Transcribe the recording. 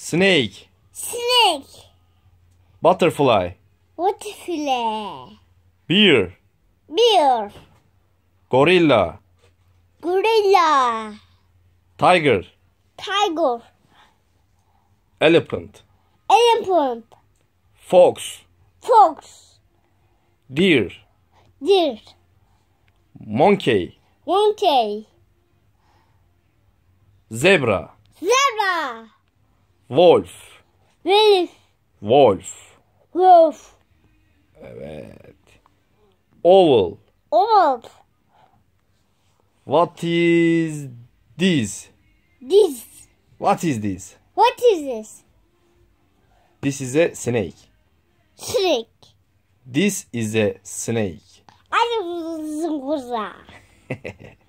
Snake. Snake. Butterfly. Butterfly. Bear. Bear. Gorilla. Gorilla. Tiger. Tiger. Elephant. Elephant. Fox. Fox. Deer. Deer. Monkey. Monkey. Zebra. Zebra. Wolf. Wolf. Wolf. Wolf. Evet. Oval. Oval. What is this? This. What is this? What is this? This is a snake. Snake. This is a snake. Hadi kuzum kuzum.